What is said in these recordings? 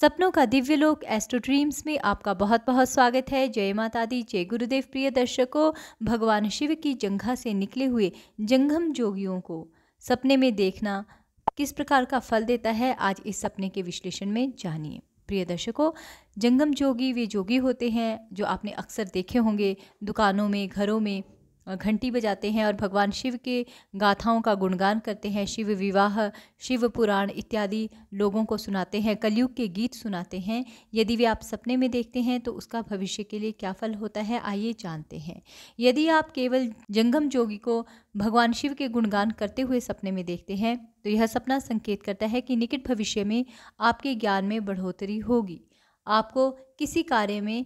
सपनों का दिव्य लोक एस्ट्रो ड्रीम्स में आपका बहुत बहुत स्वागत है जय माता दी जय गुरुदेव प्रिय दर्शकों भगवान शिव की जंघा से निकले हुए जंगम जोगियों को सपने में देखना किस प्रकार का फल देता है आज इस सपने के विश्लेषण में जानिए प्रिय दर्शकों जंगम जोगी वे जोगी होते हैं जो आपने अक्सर देखे होंगे दुकानों में घरों में घंटी बजाते हैं और भगवान शिव के गाथाओं का गुणगान करते हैं शिव विवाह शिव पुराण इत्यादि लोगों को सुनाते हैं कलयुग के गीत सुनाते हैं यदि वे आप सपने में देखते हैं तो उसका भविष्य के लिए क्या फल होता है आइए जानते हैं यदि आप केवल जंगम जोगी को भगवान शिव के गुणगान करते हुए सपने में देखते हैं तो यह सपना संकेत करता है कि निकट भविष्य में आपके ज्ञान में बढ़ोतरी होगी आपको किसी कार्य में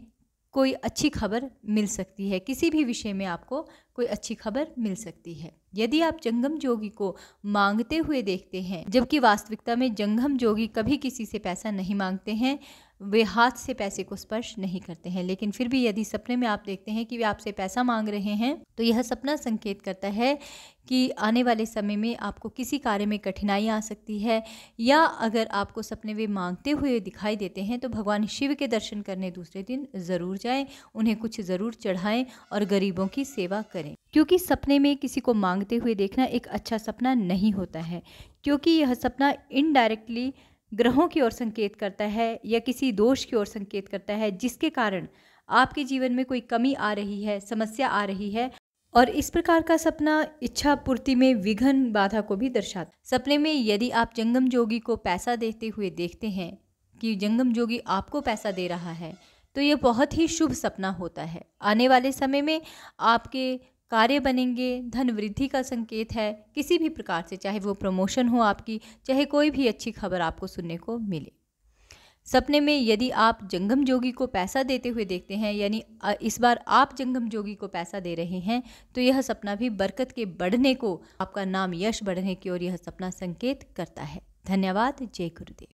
कोई अच्छी खबर मिल सकती है किसी भी विषय में आपको कोई अच्छी खबर मिल सकती है यदि आप जंगम जोगी को मांगते हुए देखते हैं जबकि वास्तविकता में जंगम जोगी कभी किसी से पैसा नहीं मांगते हैं वे हाथ से पैसे को स्पर्श नहीं करते हैं लेकिन फिर भी यदि सपने में आप देखते हैं कि वे आपसे पैसा मांग रहे हैं तो यह सपना संकेत करता है कि आने वाले समय में आपको किसी कार्य में कठिनाई आ सकती है या अगर आपको सपने वे मांगते हुए दिखाई देते हैं तो भगवान शिव के दर्शन करने दूसरे दिन ज़रूर जाएं उन्हें कुछ ज़रूर चढ़ाएं और गरीबों की सेवा करें क्योंकि सपने में किसी को मांगते हुए देखना एक अच्छा सपना नहीं होता है क्योंकि यह सपना इनडायरेक्टली ग्रहों की ओर संकेत करता है या किसी दोष की ओर संकेत करता है जिसके कारण आपके जीवन में कोई कमी आ रही है समस्या आ रही है और इस प्रकार का सपना इच्छा पूर्ति में विघन बाधा को भी दर्शाता सपने में यदि आप जंगम जोगी को पैसा देते हुए देखते हैं कि जंगम जोगी आपको पैसा दे रहा है तो यह बहुत ही शुभ सपना होता है आने वाले समय में आपके कार्य बनेंगे धन वृद्धि का संकेत है किसी भी प्रकार से चाहे वो प्रमोशन हो आपकी चाहे कोई भी अच्छी खबर आपको सुनने को मिले सपने में यदि आप जंगम जोगी को पैसा देते हुए देखते हैं यानी इस बार आप जंगम जोगी को पैसा दे रहे हैं तो यह सपना भी बरकत के बढ़ने को आपका नाम यश बढ़ने की ओर यह सपना संकेत करता है धन्यवाद जय गुरुदेव